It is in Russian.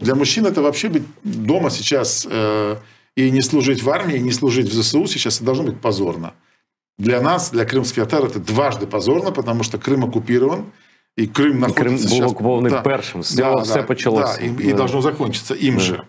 Для мужчин это вообще быть дома сейчас э, и не служить в армии, и не служить в ЗСУ сейчас это должно быть позорно. Для нас, для крымских татар, это дважды позорно, потому что Крым оккупирован, и Крым находится и Крым сейчас... Крым да, першим, с да, да, все да, почалось. Да, и, да. и должно закончиться им да. же.